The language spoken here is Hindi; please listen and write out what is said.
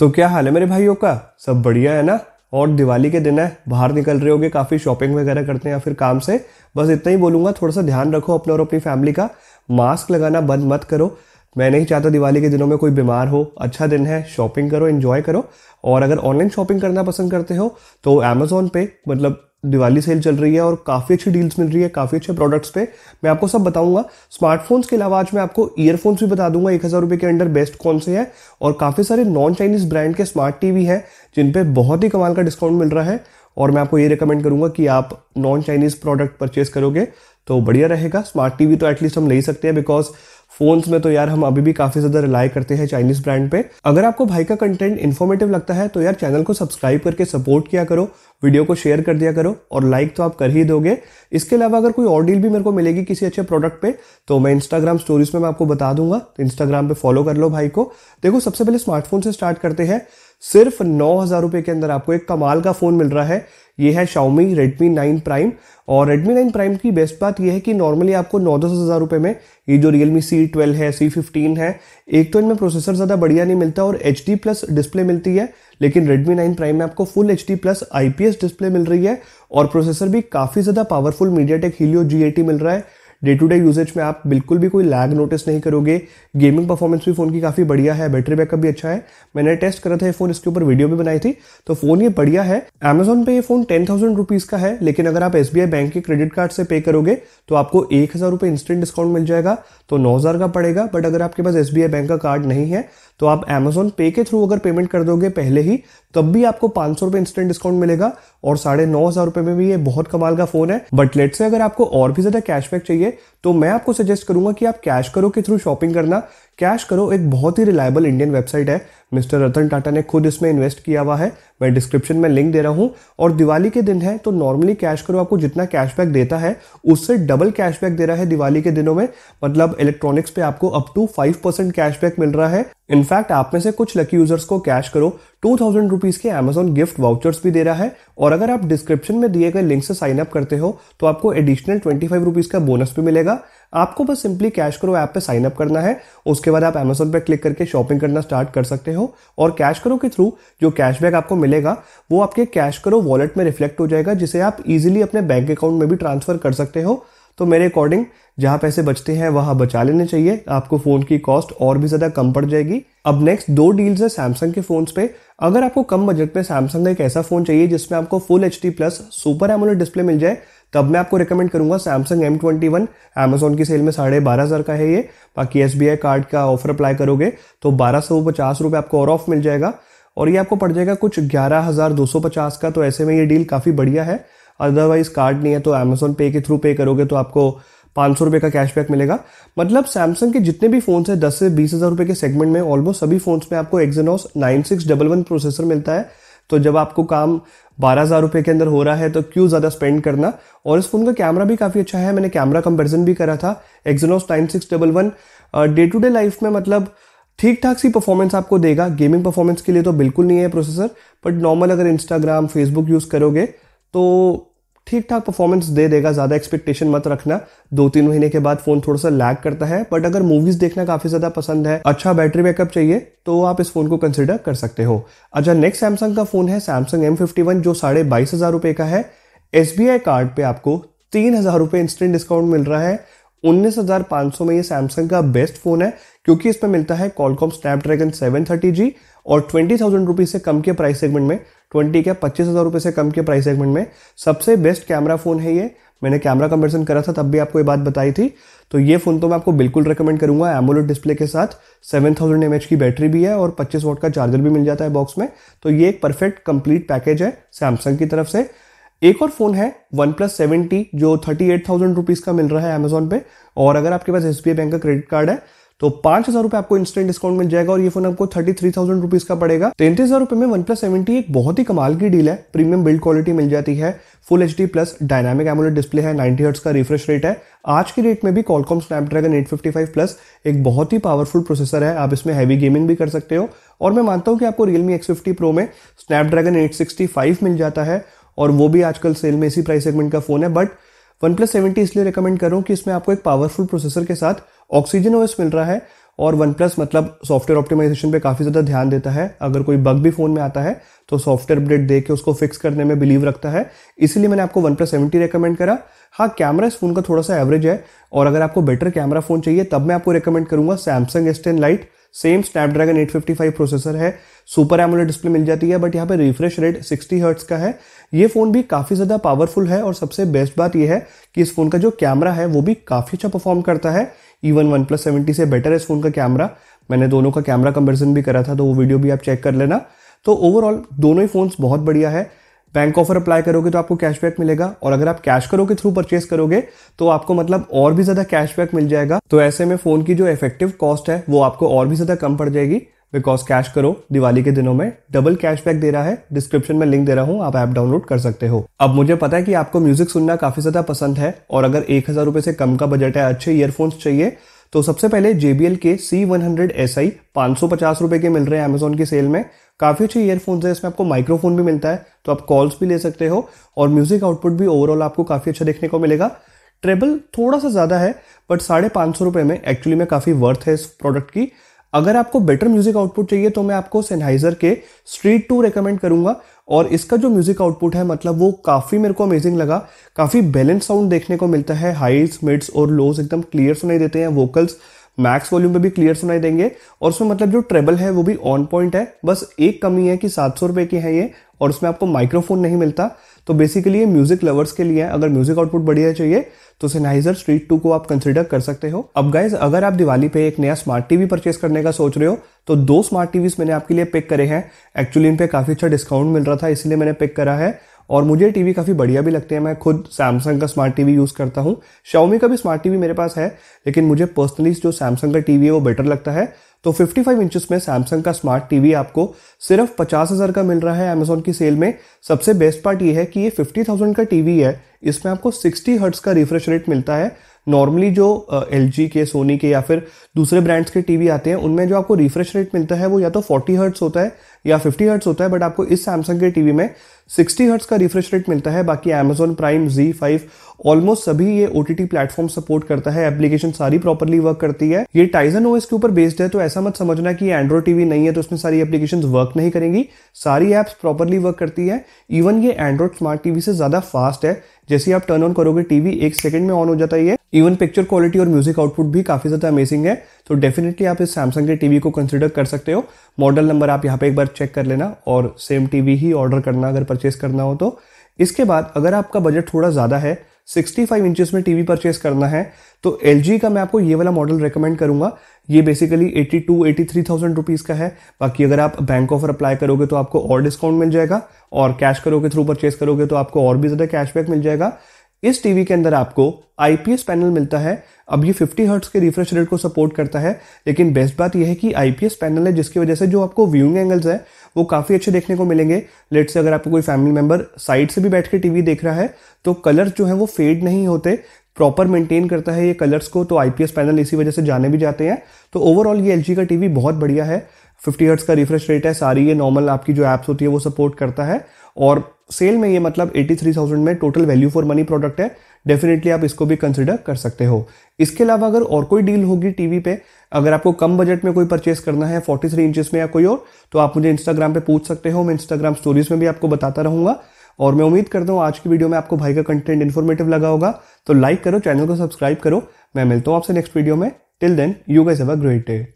तो क्या हाल है मेरे भाइयों का सब बढ़िया है ना और दिवाली के दिन है बाहर निकल रहे होगे काफ़ी शॉपिंग वगैरह करते हैं या फिर काम से बस इतना ही बोलूंगा थोड़ा सा ध्यान रखो अपना और अपनी फैमिली का मास्क लगाना बंद मत करो मैं नहीं चाहता दिवाली के दिनों में कोई बीमार हो अच्छा दिन है शॉपिंग करो एंजॉय करो और अगर ऑनलाइन शॉपिंग करना पसंद करते हो तो अमेज़ोन पे मतलब दिवाली सेल चल रही है और काफ़ी अच्छी डील्स मिल रही है काफ़ी अच्छे प्रोडक्ट्स पे मैं आपको सब बताऊंगा स्मार्टफोन्स के अलावा आज मैं आपको ईयरफोन्स भी बता दूंगा एक हज़ार रुपये के अंडर बेस्ट कौन से हैं और काफ़ी सारे नॉन चाइनीज़ ब्रांड के स्मार्ट टीवी हैं जिन पे बहुत ही कमाल का डिस्काउंट मिल रहा है और मैं आपको ये रिकमेंड करूंगा कि आप नॉन चाइनीज़ प्रोडक्ट परचेज करोगे तो बढ़िया रहेगा स्मार्ट टीवी तो एटलीस्ट हम ले सकते हैं बिकॉज फोन्स में तो यार हम अभी भी काफी ज्यादा रिलाई करते हैं चाइनीज ब्रांड पे अगर आपको भाई का कंटेंट इन्फॉर्मेटिव लगता है तो यार चैनल को सब्सक्राइब करके सपोर्ट किया करो वीडियो को शेयर कर दिया करो और लाइक तो आप कर ही दोगे इसके अलावा अगर कोई और डील भी मेरे को मिलेगी किसी अच्छे प्रोडक्ट पे तो मैं इंस्टाग्राम स्टोरीज में मैं आपको बता दूंगा तो इंस्टाग्राम पे फॉलो कर लो भाई को देखो सबसे पहले स्मार्टफोन से स्टार्ट करते हैं सिर्फ नौ हजार रुपए के अंदर आपको एक कमाल का फोन मिल रहा है ये है Xiaomi Redmi 9 Prime और Redmi 9 Prime की बेस्ट बात यह है कि नॉर्मली आपको नौ दस हज़ार रुपए में ये जो Realme C12 है C15 है एक तो इनमें प्रोसेसर ज़्यादा बढ़िया नहीं मिलता और एच डी प्लस डिस्प्ले मिलती है लेकिन Redmi 9 Prime में आपको full H D plus eye display मिल रही है और प्रोसेसर भी काफ़ी ज़्यादा powerful MediaTek Helio G मिल रहा है डे टू डे यूजेज में आप बिल्कुल भी कोई लैग नोटिस नहीं करोगे गेमिंग परफॉर्मेंस भी फ़ोन की काफ़ी बढ़िया है बैटरी बैकअप भी अच्छा है मैंने टेस्ट करा था ये फ़ोन इसके ऊपर वीडियो भी बनाई थी तो फ़ोन ये बढ़िया है अमेजोन पे ये फ़ोन टेन थाउजेंड रुपीज़ का है लेकिन अगर आप एस बैंक के क्रेडिट कार्ड से पे करोगे तो आपको एक हज़ार रुपये इंस्टेंट डिस्काउंट मिल जाएगा तो नौ हज़ार का पड़ेगा बट अगर आपके पास एस बैंक का कार्ड नहीं है तो आप अमेजोन पे के थ्रू अगर पेमेंट कर दोगे पहले ही तब भी आपको पांच सौ रुपए इंस्टेंट डिस्काउंट मिलेगा और साढ़े नौ हज़ार रुपये में भी ये बहुत कमाल का फ़ोन है बट लेट से अगर आपको और भी ज़्यादा कैशबैक चाहिए तो मैं आपको सजेस्ट करूंगा कि आप कैश करो के थ्रू शॉपिंग करना कैश करो एक बहुत ही रिलायबल इंडियन वेबसाइट है मिस्टर रतन टाटा ने खुद इसमें इन्वेस्ट किया हुआ है मैं डिस्क्रिप्शन में लिंक दे रहा हूँ और दिवाली के दिन है तो नॉर्मली कैश करो आपको जितना कैशबैक देता है उससे डबल कैशबैक दे रहा है दिवाली के दिनों में मतलब इलेक्ट्रॉनिक्स पे आपको up to five percent cashback मिल रहा है इनफैक्ट आप में से कुछ लकी यूजर्स को CashKaro two thousand rupees के अमेजोन गिफ्ट वाउचर्स भी दे रहा है और अगर आप डिस्क्रिप्शन में दिए गए लिंक से साइन अप करते हो तो आपको एडिशनल ट्वेंटी फाइव रुपीज का बोनस भी मिलेगा आपको बस सिंपली कैश करो ऐप पे साइन अप करना है उसके बाद आप अमेजोन पे क्लिक करके शॉपिंग करना स्टार्ट कर सकते हो और कैश करो के थ्रू जो कैशबैक आपको मिलेगा वो आपके कैश करो वॉलेट में रिफ्लेक्ट हो जाएगा जिसे आप इजिली अपने बैंक अकाउंट में भी ट्रांसफर कर सकते हो तो मेरे अकॉर्डिंग जहां पैसे बचते हैं वहां बचा लेने चाहिए आपको फ़ोन की कॉस्ट और भी ज़्यादा कम पड़ जाएगी अब नेक्स्ट दो डील्स है सैमसंग के फ़ोन्स पे अगर आपको कम बजट में सैमसंग का एक ऐसा फ़ोन चाहिए जिसमें आपको full H plus super AMOLED display मिल जाए तब मैं आपको रिकमेंड करूंगा Samsung M twenty one Amazon की सेल में साढ़े बारह हज़ार का है ये बाकी एस कार्ड का ऑफर अप्लाई करोगे तो बारह सौ पचास रुपये आपको और ऑफ मिल जाएगा और ये आपको पड़ जाएगा कुछ ग्यारह हज़ार दो सौ पचास का तो ऐसे में ये डील काफ़ी बढ़िया है अदरवाइज कार्ड नहीं है तो अमेजोन पे के थ्रू पे करोगे तो आपको पाँच सौ रुपये का कैशबैक मिलेगा मतलब सैमसंग के जितने भी फ़ोन्स हैं दस से बीस हज़ार रुपये के सेगमेंट में ऑलमोस्ट सभी फ़ोन्स में आपको Exynos nine six double one processor मिलता है तो जब आपको काम बारह हज़ार रुपये के अंदर हो रहा है तो क्यों ज़्यादा स्पेंड करना और इस फ़ोन का कैमरा भी काफ़ी अच्छा है मैंने कैमरा कंपेरिजन भी करा था Exynos nine six double one day to day life में मतलब ठीक ठाक सी परफॉर्मेंस आपको देगा गेमिंग परफॉर्मेंस के लिए तो बिल्कुल नहीं है प्रोसेसर बट नॉर्मल अगर इंस्टाग्राम फेसबुक यूज़ करोगे तो ठीक ठाक परफॉर्मेंस दे देगा ज़्यादा एक्सपेक्टेशन मत रखना दो तीन महीने के बाद फ़ोन थोड़ा सा लैग करता है बट अगर मूवीज़ देखना काफ़ी ज़्यादा पसंद है अच्छा बैटरी बैकअप चाहिए तो आप इस फ़ोन को कंसिडर कर सकते हो अच्छा नेक्स्ट सैमसंग का फ़ोन है सैमसंग एम जो साढ़े बाईस हज़ार रुपए का है एस कार्ड पर आपको तीन हज़ार रुपए इंस्टेंट डिस्काउंट मिल रहा है उन्नीस हजार पांच सौ में ये सैमसंग का बेस्ट फोन है क्योंकि इसमें मिलता है Qualcomm Snapdragon seven thirty G और ट्वेंटी थाउजेंड रुपीज से कम के प्राइस सेगमेंट में ट्वेंटी का पच्चीस हज़ार रुपये से कम के प्राइस सेगमेंट में सबसे बेस्ट कैमरा फ़ोन है ये मैंने कैमरा कंपेरिजन करा था तब भी आपको ये बात बताई थी तो ये फ़ोन तो मैं आपको बिल्कुल रिकमेंड करूंगा एमोलेड डिस्प्ले के साथ सेवन थाउजेंड की बैटरी भी है और पच्चीस वोट का चार्जर भी मिल जाता है बॉक्स में तो ये एक परफेक्ट कंप्लीट पैकेज है सैमसंग की तरफ से एक और फ़ोन है वन प्लस सेवेंटी जो थर्टी एट थाउजेंड रुपीज़ का मिल रहा है अमेजोन पे और अगर आपके पास एस बैंक का क्रेडिट कार्ड है तो पांच हजार रुपए आपको इंस्टेंट डिस्काउंट मिल जाएगा और ये फोन आपको थर्टी थ्री थाउजेंड रुपीज का पड़ेगा तैंतीस हजार रुपए में वन प्लस सेवेंटी एक बहुत ही कमाल की डील है प्रीमियम बिल्ड क्वालिटी मिल जाती है full H D plus dynamic AMOLED display है नाइनटी हर्ट्स का रिफ्रेश रेट है आज की डेट में भी कॉलकॉम स्नैपड्रैगन फाइव प्लस एक बहुत ही पावरफुल प्रोसेसर है आप इसमें हैवी गेमिंग भी कर सकते हो और मैं मानता हूँ कि आपको रियलमी एक्स फिफ्टी प्रो में स्नैपड्रैगन फाइव मिल जाता है और वो भी आजकल सेल में इसी प्राइस सेगमेंट का फोन है बट वन प्लस सेवेंटी इसलिए रिकमेंड करूँ कि इसमें आपको एक पावरफुल प्रोसेसर के साथ ऑक्सीजन ओएस मिल रहा है और वन प्लस मतलब सॉफ्टवेयर ऑप्टिमाइजेशन पे काफ़ी ज़्यादा ध्यान देता है अगर कोई बग भी फ़ोन में आता है तो सॉफ्टवेयर अपडेट दे के उसको फिक्स करने में बिलीव रखता है इसलिए मैंने आपको वन प्लस सेवेंटी रिकमेंड करा हाँ कैमरा इस फ़ोन का थोड़ा सा एवरेज है और अगर आपको बेटर कैमरा फ़ोन चाहिए तब मैं आपको रिकमेंड करूँगा Samsung S ten lite same Snapdragon 855 processor है सुपर एमोलेड डिस्प्ले मिल जाती है बट यहाँ पे रिफ्रेश रेट 60 हर्ट्स का है ये फ़ोन भी काफ़ी ज़्यादा पावरफुल है और सबसे बेस्ट बात यह है कि इस फ़ोन का जो कैमरा है वो भी काफ़ी अच्छा परफॉर्म करता है इवन वन प्लस सेवेंटी से बेटर है इस फ़ोन का कैमरा मैंने दोनों का कैमरा कंपेरिजन भी करा था तो वो वीडियो भी आप चेक कर लेना तो ओवरऑल दोनों ही फ़ोन्स बहुत बढ़िया है बैंक ऑफर अप्लाई करोगे तो आपको कैशबैक मिलेगा और अगर आप कैश करो के थ्रू परचेस करोगे तो आपको मतलब और भी ज्यादा कैशबैक मिल जाएगा तो ऐसे में फोन की जो इफेक्टिव कॉस्ट है वो आपको और भी ज्यादा कम पड़ जाएगी बिकॉज कैश करो दिवाली के दिनों में डबल कैशबैक दे रहा है डिस्क्रिप्शन में लिंक दे रहा हूँ आप ऐप डाउनलोड कर सकते हो अब मुझे पता है कि आपको म्यूजिक सुनना काफी ज्यादा पसंद है और अगर एक हजार रुपए से कम का बजट है अच्छे ईयरफोन्स चाहिए तो सबसे पहले JBL के C100 SI 550 रुपए के मिल रहे हैं Amazon की सेल में काफ़ी अच्छे ईयरफोन्स है इसमें आपको माइक्रोफोन भी मिलता है तो आप कॉल्स भी ले सकते हो और म्यूज़िक आउटपुट भी ओवरऑल आपको काफ़ी अच्छा देखने को मिलेगा ट्रेबल थोड़ा सा ज़्यादा है बट साढ़े पाँच सौ रुपये में एक्चुअली में काफ़ी वर्थ है इस प्रोडक्ट की अगर आपको बेटर म्यूज़िक आउटपुट चाहिए तो मैं आपको सेनहाइज़र के स्ट्रीट टू रेकमेंड करूंगा और इसका जो म्यूज़िक आउटपुट है मतलब वो काफ़ी मेरे को अमेजिंग लगा काफ़ी बैलेंस साउंड देखने को मिलता है हाइज मिड्स और लोज एकदम क्लियर सुनाई देते हैं वोकल्स मैक्स वॉल्यूम पे भी क्लियर सुनाई देंगे और उसमें मतलब जो ट्रेबल है वो भी ऑन पॉइंट है बस एक कमी है कि सात सौ रुपये की है ये और उसमें आपको माइक्रोफोन नहीं मिलता तो बेसिकली ये म्यूजिक लवर्स के लिए अगर म्यूजिक आउटपुट बढ़िया चाहिए तो सेनाइजर स्ट्रीट टू को आप कंसिडर कर सकते हो अब गाइज अगर आप दिवाली पे एक नया स्मार्ट टीवी परचेस करने का सोच रहे हो तो दो स्मार्ट टीवीज मैंने आपके लिए पिक करे हैं एक्चुअली इन पे काफी अच्छा डिस्काउंट मिल रहा था इसलिए मैंने पिक करा है और मुझे टीवी काफ़ी बढ़िया भी लगते हैं मैं खुद सैमसंग का स्मार्ट टीवी यूज़ करता हूँ शाओमी का भी स्मार्ट टीवी मेरे पास है लेकिन मुझे पर्सनली जो सैमसंग का टीवी है वो बेटर लगता है तो 55 फाइव इंचज में सैमसंग का स्मार्ट टीवी आपको सिर्फ पचास हज़ार का मिल रहा है अमेजोन की सेल में सबसे बेस्ट पार्ट ये है कि ये थाउजेंड का टीवी है इसमें आपको सिक्सटी हर्ट्स का रिफ्रेश रेट मिलता है नॉर्मली जो एल uh, के सोनी के या फिर दूसरे ब्रांड्स के टीवी आते हैं उनमें जो आपको रिफ्रेश रेट मिलता है वो या तो 40 हर्ट्स होता है या 50 हर्ट्स होता है बट आपको इस सैमसंग के टीवी में 60 हर्ट्स का रिफ्रेश रेट मिलता है बाकी Amazon Prime Zee five almost सभी ये ओ टी प्लेटफॉर्म सपोर्ट करता है एप्लीकेशन सारी प्रॉपरली वर्क करती है ये टाइजन ओएस के ऊपर बेस्ड है तो ऐसा मत समझना कि एंड्रॉइड टीवी नहीं है तो उसमें सारी एप्लीकेशन वर्क नहीं करेंगी सारी एप्स प्रॉपरली वर्क करती है इवन ये एंड्रॉइड स्मार्ट टीवी से ज़्यादा फास्ट है जैसे आप टर्न ऑन करोगे टीवी एक सेकंड में ऑन हो जाता है ये इवन पिक्चर क्वालिटी और म्यूजिक आउटपुट भी काफ़ी ज़्यादा अमेजिंग है तो डेफिनेटली आप इस सैमसंग के टीवी को कंसिडर कर सकते हो मॉडल नंबर आप यहाँ पे एक बार चेक कर लेना और सेम टीवी ही ऑर्डर करना अगर परचेस करना हो तो इसके बाद अगर आपका बजट थोड़ा ज़्यादा है 65 फाइव इंचज़ में टीवी परचेस करना है तो एल का मैं आपको ये वाला मॉडल रेकमेंड करूंगा ये basically 82 eighty three thousand rupees का है बाकी अगर आप बैंक ऑफर अप्लाई करोगे तो आपको और डिस्काउंट मिल जाएगा और कैश करोगे थ्रू परचेस करोगे तो आपको और भी ज़्यादा कैशबैक मिल जाएगा इस टीवी के अंदर आपको आईपीएस पैनल मिलता है अब ये 50 हर्ट्स के रिफ्रेश रेट को सपोर्ट करता है लेकिन बेस्ट बात यह है कि आईपीएस पैनल है जिसकी वजह से जो आपको व्यूइंग एंगल्स है वो काफ़ी अच्छे देखने को मिलेंगे लेट से अगर आपको कोई फैमिली मेंबर साइड से भी बैठ के टीवी देख रहा है तो कलर्स जो है वो फेड नहीं होते प्रॉपर मेंटेन करता है ये कलर्स को तो आईपीएस पैनल इसी वजह से जाने भी जाते हैं तो ओवरऑल ये एल का टीवी बहुत बढ़िया है फिफ्टी हर्ट्स का रिफ्रेश रेट है सारी ये नॉर्मल आपकी जो एप्स होती है वो सपोर्ट करता है और सेल में ये मतलब 83,000 में total value for money product है डेफिनेटली आप इसको भी कंसिडर कर सकते हो इसके अलावा अगर और कोई डील होगी टीवी पे अगर आपको कम बजट में कोई परचेस करना है 43 थ्री इंचेस में या कोई और तो आप मुझे इंस्टाग्राम पे पूछ सकते हो मैं इंस्टाग्राम स्टोरीज में भी आपको बताता रहूंगा और मैं उम्मीद करता हूँ आज की वीडियो में आपको भाई का कंटेंट इन्फॉर्मेटिव लगा होगा तो लाइक करो चैनल को सब्सक्राइब करो मैं मिलता हूँ आपसे नेक्स्ट वीडियो में till then you guys have a great day